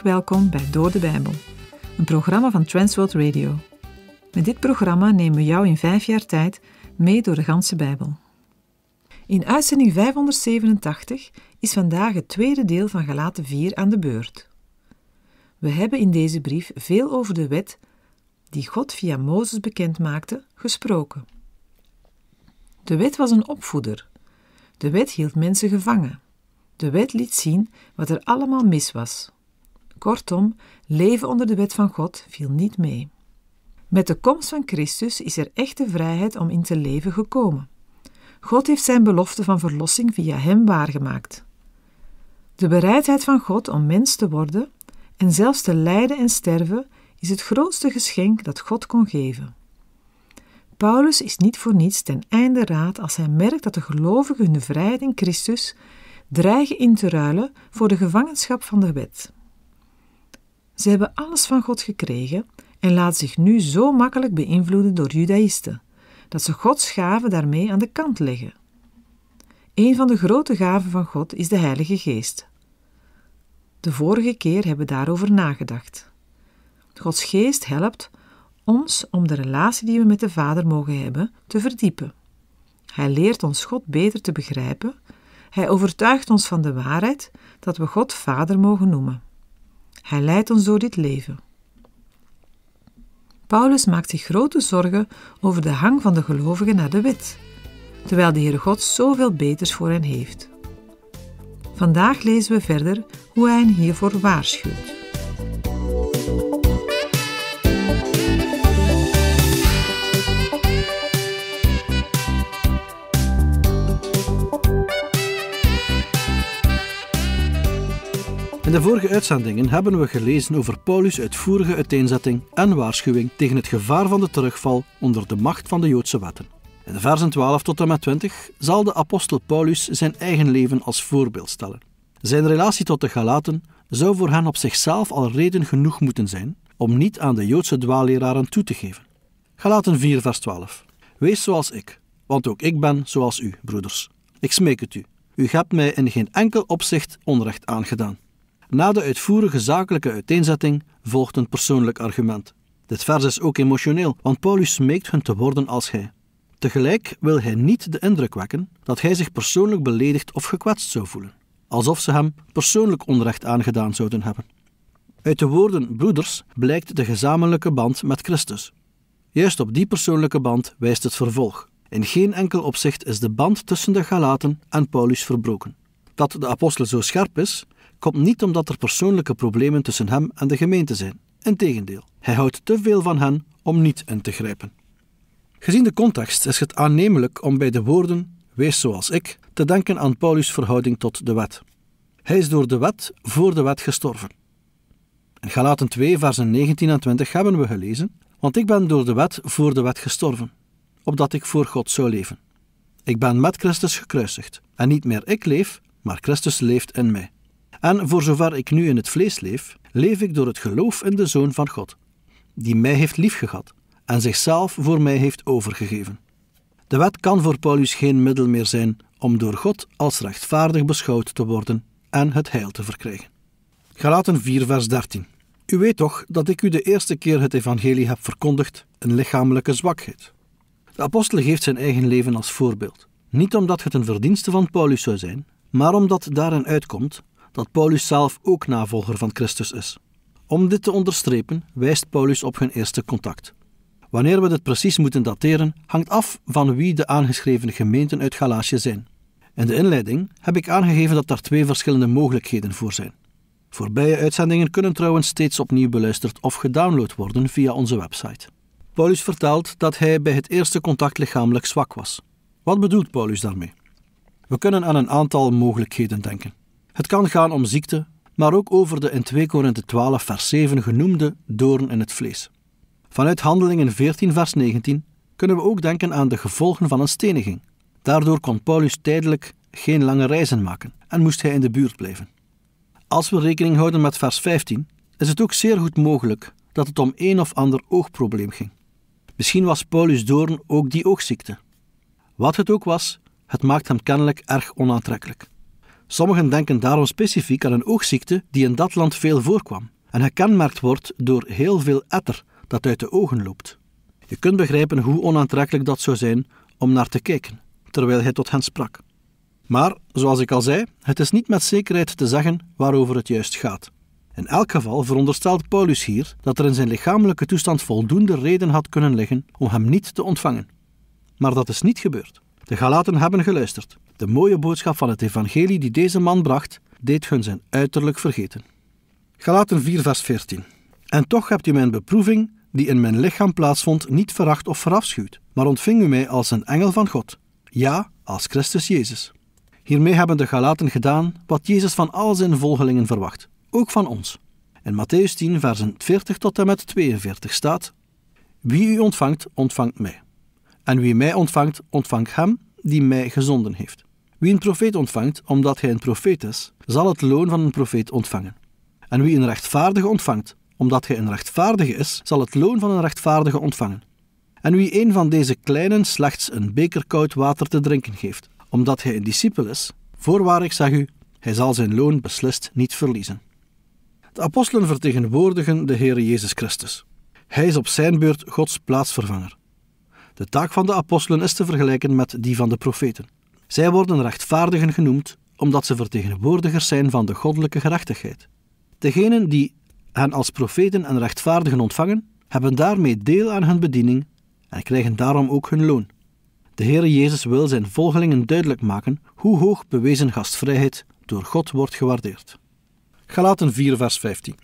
welkom bij Door de Bijbel, een programma van Transworld Radio. Met dit programma nemen we jou in vijf jaar tijd mee door de ganse Bijbel. In uitzending 587 is vandaag het tweede deel van Galaten 4 aan de beurt. We hebben in deze brief veel over de wet die God via Mozes bekend maakte, gesproken. De wet was een opvoeder. De wet hield mensen gevangen. De wet liet zien wat er allemaal mis was. Kortom, leven onder de wet van God viel niet mee. Met de komst van Christus is er echte vrijheid om in te leven gekomen. God heeft zijn belofte van verlossing via hem waargemaakt. De bereidheid van God om mens te worden en zelfs te lijden en sterven is het grootste geschenk dat God kon geven. Paulus is niet voor niets ten einde raad als hij merkt dat de gelovigen hun vrijheid in Christus dreigen in te ruilen voor de gevangenschap van de wet. Ze hebben alles van God gekregen en laten zich nu zo makkelijk beïnvloeden door judaïsten, dat ze Gods gaven daarmee aan de kant leggen. Een van de grote gaven van God is de Heilige Geest. De vorige keer hebben we daarover nagedacht. Gods Geest helpt ons om de relatie die we met de Vader mogen hebben te verdiepen. Hij leert ons God beter te begrijpen. Hij overtuigt ons van de waarheid dat we God Vader mogen noemen. Hij leidt ons door dit leven. Paulus maakt zich grote zorgen over de hang van de gelovigen naar de wet, terwijl de Heere God zoveel beters voor hen heeft. Vandaag lezen we verder hoe hij hen hiervoor waarschuwt. In de vorige uitzendingen hebben we gelezen over Paulus' uitvoerige uiteenzetting en waarschuwing tegen het gevaar van de terugval onder de macht van de Joodse wetten. In versen 12 tot en met 20 zal de apostel Paulus zijn eigen leven als voorbeeld stellen. Zijn relatie tot de Galaten zou voor hen op zichzelf al reden genoeg moeten zijn om niet aan de Joodse dwaaleraren toe te geven. Galaten 4, vers 12. Wees zoals ik, want ook ik ben zoals u, broeders. Ik smeek het u. U hebt mij in geen enkel opzicht onrecht aangedaan. Na de uitvoerige zakelijke uiteenzetting volgt een persoonlijk argument. Dit vers is ook emotioneel, want Paulus smeekt hun te worden als hij. Tegelijk wil hij niet de indruk wekken dat hij zich persoonlijk beledigd of gekwetst zou voelen, alsof ze hem persoonlijk onrecht aangedaan zouden hebben. Uit de woorden broeders blijkt de gezamenlijke band met Christus. Juist op die persoonlijke band wijst het vervolg. In geen enkel opzicht is de band tussen de Galaten en Paulus verbroken. Dat de apostel zo scherp is, komt niet omdat er persoonlijke problemen tussen hem en de gemeente zijn. Integendeel, hij houdt te veel van hen om niet in te grijpen. Gezien de context is het aannemelijk om bij de woorden wees zoals ik te denken aan Paulus' verhouding tot de wet. Hij is door de wet voor de wet gestorven. In Galaten 2, versen 19 en 20 hebben we gelezen: Want ik ben door de wet voor de wet gestorven, opdat ik voor God zou leven. Ik ben met Christus gekruisigd, en niet meer ik leef, maar Christus leeft in mij. En voor zover ik nu in het vlees leef, leef ik door het geloof in de Zoon van God, die mij heeft liefgehad en zichzelf voor mij heeft overgegeven. De wet kan voor Paulus geen middel meer zijn om door God als rechtvaardig beschouwd te worden en het heil te verkrijgen. Galaten 4, vers 13. U weet toch dat ik u de eerste keer het evangelie heb verkondigd, een lichamelijke zwakheid. De apostel geeft zijn eigen leven als voorbeeld. Niet omdat het een verdienste van Paulus zou zijn, maar omdat daarin uitkomt dat Paulus zelf ook navolger van Christus is. Om dit te onderstrepen wijst Paulus op hun eerste contact. Wanneer we dit precies moeten dateren, hangt af van wie de aangeschreven gemeenten uit Galatië zijn. In de inleiding heb ik aangegeven dat daar twee verschillende mogelijkheden voor zijn. Voorbije uitzendingen kunnen trouwens steeds opnieuw beluisterd of gedownload worden via onze website. Paulus vertelt dat hij bij het eerste contact lichamelijk zwak was. Wat bedoelt Paulus daarmee? We kunnen aan een aantal mogelijkheden denken. Het kan gaan om ziekte, maar ook over de in 2 Korinthe 12 vers 7 genoemde doorn in het vlees. Vanuit Handelingen 14 vers 19 kunnen we ook denken aan de gevolgen van een steniging. Daardoor kon Paulus tijdelijk geen lange reizen maken en moest hij in de buurt blijven. Als we rekening houden met vers 15, is het ook zeer goed mogelijk dat het om een of ander oogprobleem ging. Misschien was Paulus Doorn ook die oogziekte. Wat het ook was, het maakt hem kennelijk erg onaantrekkelijk. Sommigen denken daarom specifiek aan een oogziekte die in dat land veel voorkwam en gekenmerkt wordt door heel veel etter dat uit de ogen loopt. Je kunt begrijpen hoe onaantrekkelijk dat zou zijn om naar te kijken, terwijl hij tot hen sprak. Maar, zoals ik al zei, het is niet met zekerheid te zeggen waarover het juist gaat. In elk geval veronderstelt Paulus hier dat er in zijn lichamelijke toestand voldoende reden had kunnen liggen om hem niet te ontvangen. Maar dat is niet gebeurd. De Galaten hebben geluisterd de mooie boodschap van het evangelie die deze man bracht, deed hun zijn uiterlijk vergeten. Galaten 4 vers 14 En toch hebt u mijn beproeving, die in mijn lichaam plaatsvond, niet veracht of verafschuwd, maar ontving u mij als een engel van God. Ja, als Christus Jezus. Hiermee hebben de Galaten gedaan wat Jezus van al zijn volgelingen verwacht, ook van ons. In Matthäus 10, versen 40 tot en met 42 staat: Wie u ontvangt, ontvangt mij. En wie mij ontvangt, ontvangt hem die mij gezonden heeft. Wie een profeet ontvangt omdat hij een profeet is, zal het loon van een profeet ontvangen. En wie een rechtvaardige ontvangt omdat hij een rechtvaardige is, zal het loon van een rechtvaardige ontvangen. En wie een van deze kleinen slechts een beker koud water te drinken geeft, omdat hij een discipel is, voorwaar ik zeg u, hij zal zijn loon beslist niet verliezen. De apostelen vertegenwoordigen de Heer Jezus Christus. Hij is op zijn beurt Gods plaatsvervanger. De taak van de apostelen is te vergelijken met die van de profeten. Zij worden rechtvaardigen genoemd omdat ze vertegenwoordigers zijn van de goddelijke gerechtigheid. Degenen die hen als profeten en rechtvaardigen ontvangen, hebben daarmee deel aan hun bediening en krijgen daarom ook hun loon. De Heere Jezus wil zijn volgelingen duidelijk maken hoe hoog bewezen gastvrijheid door God wordt gewaardeerd. Galaten 4, vers 15.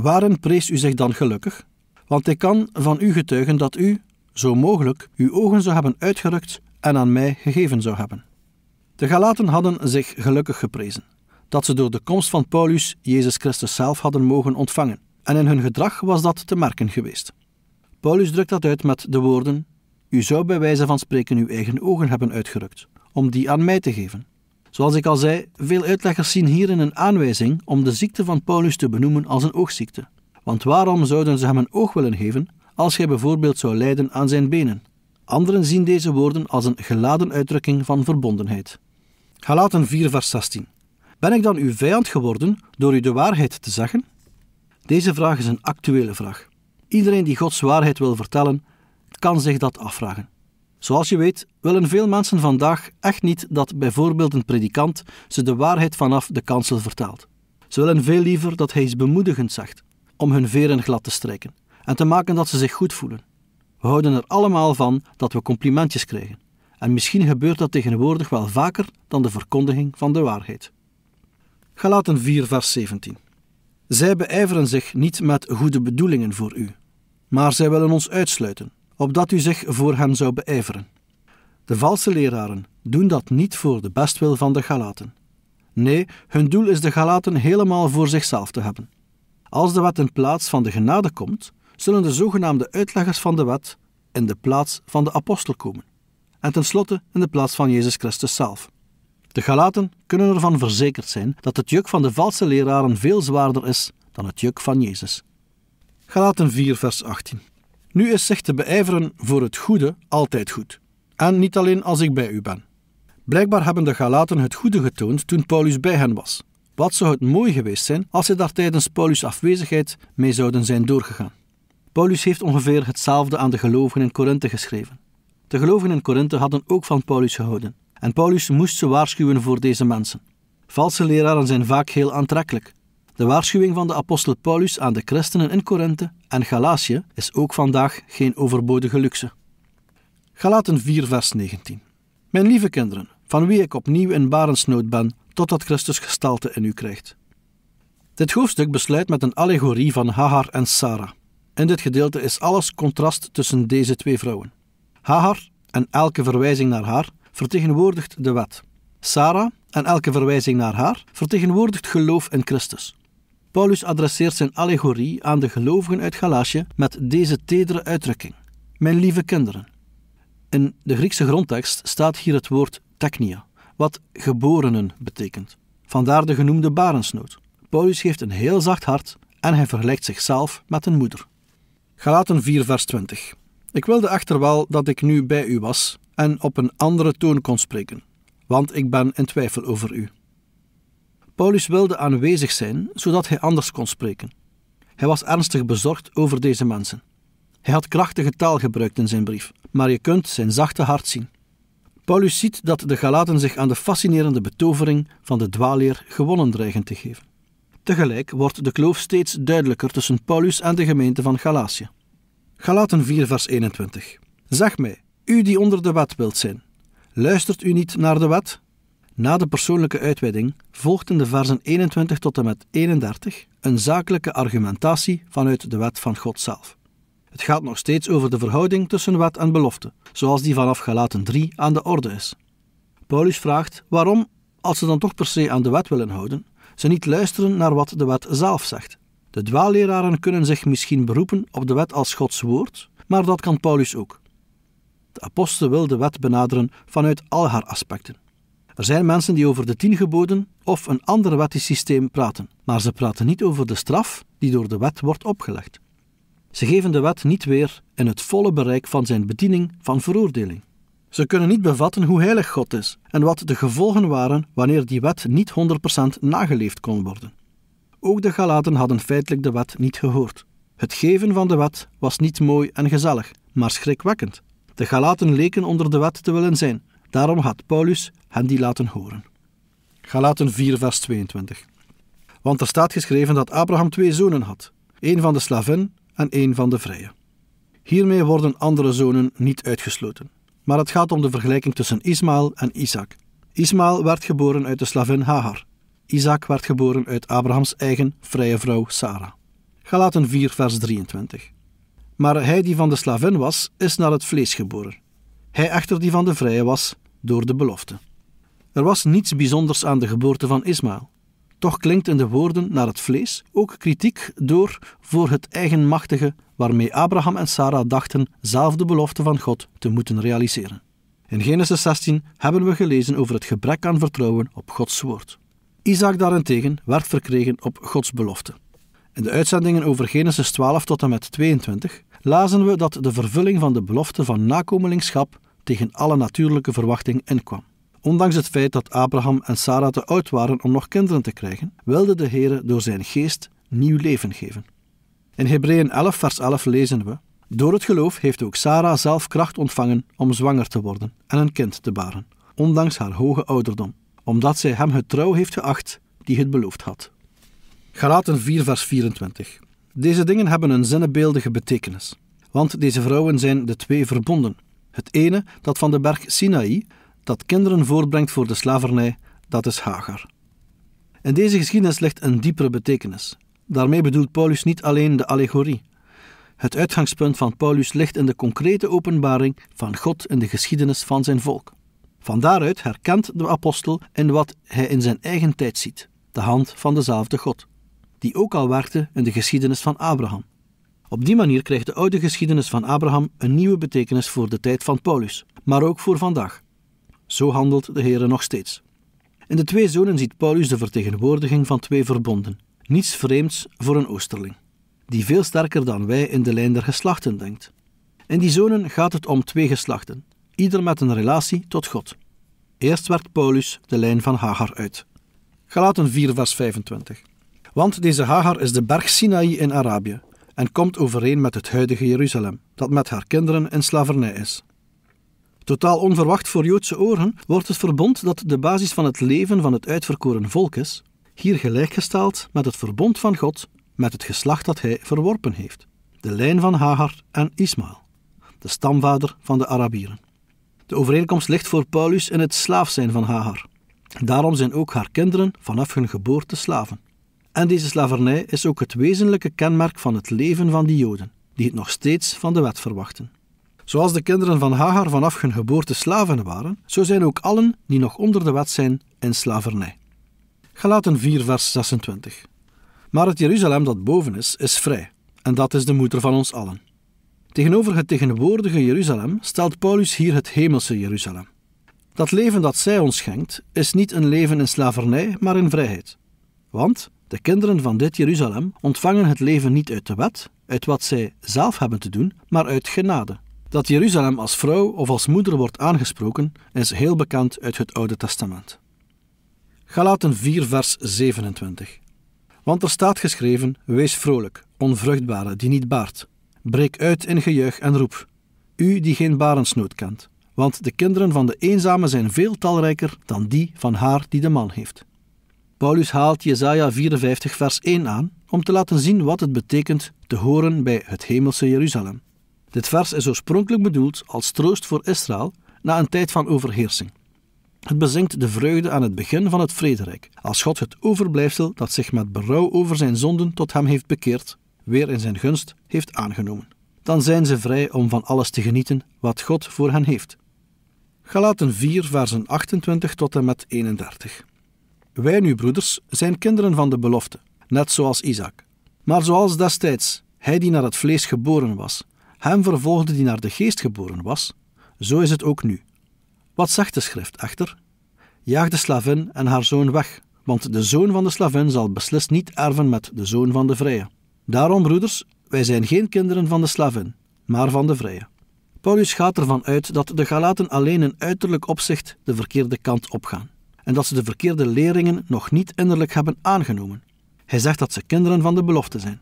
Waarin prees u zich dan gelukkig? Want ik kan van u getuigen dat u, zo mogelijk, uw ogen zou hebben uitgerukt en aan mij gegeven zou hebben. De Galaten hadden zich gelukkig geprezen dat ze door de komst van Paulus Jezus Christus zelf hadden mogen ontvangen, en in hun gedrag was dat te merken geweest. Paulus drukt dat uit met de woorden: U zou bij wijze van spreken uw eigen ogen hebben uitgerukt, om die aan mij te geven. Zoals ik al zei, veel uitleggers zien hierin een aanwijzing om de ziekte van Paulus te benoemen als een oogziekte. Want waarom zouden ze hem een oog willen geven als hij bijvoorbeeld zou lijden aan zijn benen. Anderen zien deze woorden als een geladen uitdrukking van verbondenheid. Galaten 4, vers 16. Ben ik dan uw vijand geworden door u de waarheid te zeggen? Deze vraag is een actuele vraag. Iedereen die Gods waarheid wil vertellen, kan zich dat afvragen. Zoals je weet, willen veel mensen vandaag echt niet dat bijvoorbeeld een predikant ze de waarheid vanaf de kansel vertaalt. Ze willen veel liever dat hij iets bemoedigend zegt, om hun veren glad te strijken en te maken dat ze zich goed voelen. We houden er allemaal van dat we complimentjes krijgen. En misschien gebeurt dat tegenwoordig wel vaker dan de verkondiging van de waarheid. Galaten 4, vers 17. Zij beijveren zich niet met goede bedoelingen voor u, maar zij willen ons uitsluiten, opdat u zich voor hen zou beijveren. De valse leraren doen dat niet voor de bestwil van de Galaten. Nee, hun doel is de Galaten helemaal voor zichzelf te hebben. Als de wet in plaats van de genade komt, zullen de zogenaamde uitleggers van de wet in de plaats van de apostel komen. En tenslotte in de plaats van Jezus Christus zelf. De Galaten kunnen ervan verzekerd zijn dat het juk van de valse leraren veel zwaarder is dan het juk van Jezus. Galaten 4, vers 18. Nu is zich te beijveren voor het goede altijd goed. En niet alleen als ik bij u ben. Blijkbaar hebben de Galaten het goede getoond toen Paulus bij hen was. Wat zou het mooi geweest zijn als ze daar tijdens Paulus' afwezigheid mee zouden zijn doorgegaan? Paulus heeft ongeveer hetzelfde aan de gelovigen in Korinthe geschreven. De gelovigen in Korinthe hadden ook van Paulus gehouden, en Paulus moest ze waarschuwen voor deze mensen. Valse leraren zijn vaak heel aantrekkelijk. De waarschuwing van de apostel Paulus aan de christenen in Korinthe en Galatië is ook vandaag geen overbodige luxe. Galaten 4, vers 19. Mijn lieve kinderen, van wie ik opnieuw in barensnood ben, totdat Christus gestalte in u krijgt. Dit hoofdstuk besluit met een allegorie van Hagar en Sarah. In dit gedeelte is alles contrast tussen deze twee vrouwen. Haar en elke verwijzing naar haar vertegenwoordigt de wet. Sarah en elke verwijzing naar haar vertegenwoordigt geloof in Christus. Paulus adresseert zijn allegorie aan de gelovigen uit Galatië met deze tedere uitdrukking: Mijn lieve kinderen. In de Griekse grondtekst staat hier het woord technia, wat geborenen betekent. Vandaar de genoemde barensnood. Paulus heeft een heel zacht hart en hij vergelijkt zichzelf met een moeder. Galaten 4, vers 20. Ik wilde echter wel dat ik nu bij u was en op een andere toon kon spreken, want ik ben in twijfel over u. Paulus wilde aanwezig zijn, zodat hij anders kon spreken. Hij was ernstig bezorgd over deze mensen. Hij had krachtige taal gebruikt in zijn brief, maar je kunt zijn zachte hart zien. Paulus ziet dat de Galaten zich aan de fascinerende betovering van de dwaalleer gewonnen dreigen te geven. Tegelijk wordt de kloof steeds duidelijker tussen Paulus en de gemeente van Galatië. Galaten 4, vers 21. Zeg mij, u die onder de wet wilt zijn, luistert u niet naar de wet? Na de persoonlijke uitweiding volgt in de versen 21 tot en met 31 een zakelijke argumentatie vanuit de wet van God zelf. Het gaat nog steeds over de verhouding tussen wet en belofte, zoals die vanaf Galaten 3 aan de orde is. Paulus vraagt waarom, als ze dan toch per se aan de wet willen houden, ze niet luisteren naar wat de wet zelf zegt. De dwaalleraren kunnen zich misschien beroepen op de wet als Gods woord, maar dat kan Paulus ook. De apostel wil de wet benaderen vanuit al haar aspecten. Er zijn mensen die over de tien geboden of een ander wettisch systeem praten, maar ze praten niet over de straf die door de wet wordt opgelegd. Ze geven de wet niet weer in het volle bereik van zijn bediening van veroordeling. Ze kunnen niet bevatten hoe heilig God is en wat de gevolgen waren wanneer die wet niet 100% nageleefd kon worden. Ook de Galaten hadden feitelijk de wet niet gehoord. Het geven van de wet was niet mooi en gezellig, maar schrikwekkend. De Galaten leken onder de wet te willen zijn. Daarom had Paulus hen die laten horen. Galaten 4, vers 22. Want er staat geschreven dat Abraham twee zonen had: één van de slavin en één van de vrije. Hiermee worden andere zonen niet uitgesloten maar het gaat om de vergelijking tussen Ismaël en Isaac. Ismaël werd geboren uit de slavin Hagar. Isaac werd geboren uit Abrahams eigen vrije vrouw Sarah. Galaten 4, vers 23. Maar hij die van de slavin was, is naar het vlees geboren. Hij echter die van de vrije was, door de belofte. Er was niets bijzonders aan de geboorte van Ismaël. Toch klinkt in de woorden naar het vlees ook kritiek door voor het eigenmachtige waarmee Abraham en Sarah dachten zelf de belofte van God te moeten realiseren. In Genesis 16 hebben we gelezen over het gebrek aan vertrouwen op Gods woord. Isaac daarentegen werd verkregen op Gods belofte. In de uitzendingen over Genesis 12 tot en met 22 lazen we dat de vervulling van de belofte van nakomelingschap tegen alle natuurlijke verwachting inkwam. Ondanks het feit dat Abraham en Sarah te oud waren om nog kinderen te krijgen, wilde de Heere door zijn geest nieuw leven geven. In Hebreeën 11, vers 11 lezen we: Door het geloof heeft ook Sarah zelf kracht ontvangen om zwanger te worden en een kind te baren, ondanks haar hoge ouderdom, omdat zij hem het trouw heeft geacht die het beloofd had. Galaten 4, vers 24. Deze dingen hebben een zinnebeeldige betekenis, want deze vrouwen zijn de twee verbonden. Het ene, dat van de berg Sinaï, dat kinderen voortbrengt voor de slavernij, dat is Hagar. In deze geschiedenis ligt een diepere betekenis. Daarmee bedoelt Paulus niet alleen de allegorie. Het uitgangspunt van Paulus ligt in de concrete openbaring van God in de geschiedenis van zijn volk. Van daaruit herkent de apostel in wat hij in zijn eigen tijd ziet, de hand van dezelfde God, die ook al werkte in de geschiedenis van Abraham. Op die manier krijgt de oude geschiedenis van Abraham een nieuwe betekenis voor de tijd van Paulus, maar ook voor vandaag. Zo handelt de Heere nog steeds. In de twee zonen ziet Paulus de vertegenwoordiging van twee verbonden. Niets vreemds voor een Oosterling, die veel sterker dan wij in de lijn der geslachten denkt. In die zonen gaat het om twee geslachten, ieder met een relatie tot God. Eerst werkt Paulus de lijn van Hagar uit. Galaten 4, vers 25. Want deze Hagar is de berg Sinaï in Arabië en komt overeen met het huidige Jeruzalem, dat met haar kinderen in slavernij is. Totaal onverwacht voor Joodse oren wordt het verbond dat de basis van het leven van het uitverkoren volk is, hier gelijkgesteld met het verbond van God met het geslacht dat hij verworpen heeft, de lijn van Hagar en Ismaël, de stamvader van de Arabieren. De overeenkomst ligt voor Paulus in het slaaf zijn van Hagar. Daarom zijn ook haar kinderen vanaf hun geboorte slaven. En deze slavernij is ook het wezenlijke kenmerk van het leven van die Joden, die het nog steeds van de wet verwachten. Zoals de kinderen van Hagar vanaf hun geboorte slaven waren, zo zijn ook allen die nog onder de wet zijn in slavernij. Galaten 4, vers 26. Maar het Jeruzalem dat boven is, is vrij, en dat is de moeder van ons allen. Tegenover het tegenwoordige Jeruzalem stelt Paulus hier het hemelse Jeruzalem. Dat leven dat zij ons schenkt, is niet een leven in slavernij, maar in vrijheid. Want de kinderen van dit Jeruzalem ontvangen het leven niet uit de wet, uit wat zij zelf hebben te doen, maar uit genade. Dat Jeruzalem als vrouw of als moeder wordt aangesproken is heel bekend uit het Oude Testament. Galaten 4, vers 27. Want er staat geschreven: Wees vrolijk, onvruchtbare die niet baart. Breek uit in gejuich en roep, u die geen barensnood kent. Want de kinderen van de eenzame zijn veel talrijker dan die van haar die de man heeft. Paulus haalt Jesaja 54, vers 1 aan om te laten zien wat het betekent te horen bij het hemelse Jeruzalem. Dit vers is oorspronkelijk bedoeld als troost voor Israël na een tijd van overheersing. Het bezinkt de vreugde aan het begin van het vrederijk, als God het overblijfsel dat zich met berouw over zijn zonden tot hem heeft bekeerd, weer in zijn gunst heeft aangenomen. Dan zijn ze vrij om van alles te genieten wat God voor hen heeft. Galaten 4, versen 28 tot en met 31. Wij nu, broeders, zijn kinderen van de belofte, net zoals Isaac. Maar zoals destijds hij die naar het vlees geboren was, hem vervolgde die naar de geest geboren was, zo is het ook nu. Wat zegt de schrift echter? Jaag de slavin en haar zoon weg, want de zoon van de slavin zal beslist niet erven met de zoon van de vrije. Daarom, broeders, wij zijn geen kinderen van de slavin, maar van de vrije. Paulus gaat ervan uit dat de Galaten alleen in uiterlijk opzicht de verkeerde kant opgaan en dat ze de verkeerde leringen nog niet innerlijk hebben aangenomen. Hij zegt dat ze kinderen van de belofte zijn.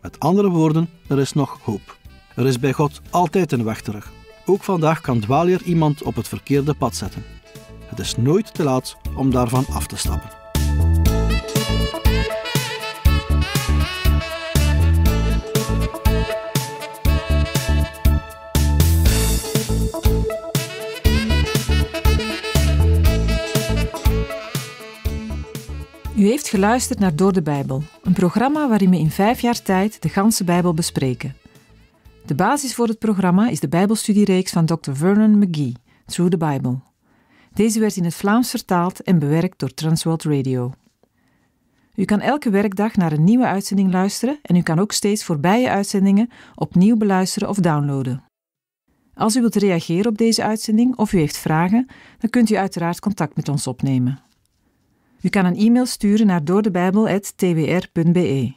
Met andere woorden, er is nog hoop. Er is bij God altijd een weg terug. Ook vandaag kan dwaalleer iemand op het verkeerde pad zetten. Het is nooit te laat om daarvan af te stappen. U heeft geluisterd naar Door de Bijbel, een programma waarin we in vijf jaar tijd de ganse Bijbel bespreken. De basis voor het programma is de Bijbelstudiereeks van Dr. Vernon McGee, Through the Bible. Deze werd in het Vlaams vertaald en bewerkt door Transworld Radio. U kan elke werkdag naar een nieuwe uitzending luisteren en u kan ook steeds voorbije uitzendingen opnieuw beluisteren of downloaden. Als u wilt reageren op deze uitzending of u heeft vragen, dan kunt u uiteraard contact met ons opnemen. U kan een e-mail sturen naar doordebijbel.twr.be.